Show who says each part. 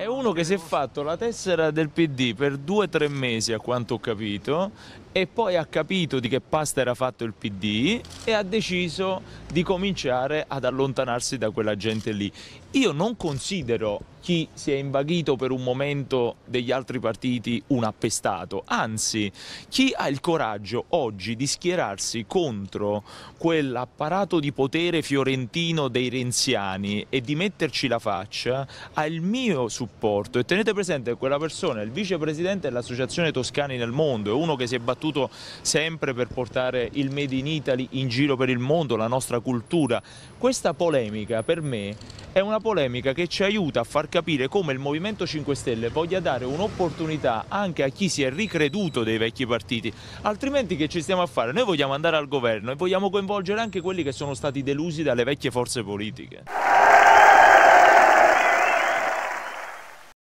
Speaker 1: È uno che si è fatto la tessera del PD per due o tre mesi, a quanto ho capito, e poi ha capito di che pasta era fatto il PD e ha deciso di cominciare ad allontanarsi da quella gente lì. Io non considero chi si è invaghito per un momento degli altri partiti un appestato, anzi chi ha il coraggio oggi di schierarsi contro quell'apparato di potere fiorentino dei renziani e di metterci la faccia ha il mio supporto e tenete presente che quella persona è il vicepresidente dell'Associazione Toscani nel Mondo, è uno che si è battuto sempre per portare il Made in Italy in giro per il mondo, la nostra cultura. Questa polemica per me è una polemica che ci aiuta a far capire come il Movimento 5 Stelle voglia dare un'opportunità anche a chi si è ricreduto dei vecchi partiti, altrimenti che ci stiamo a fare? Noi vogliamo andare al governo e vogliamo coinvolgere anche quelli che sono stati delusi dalle vecchie forze politiche.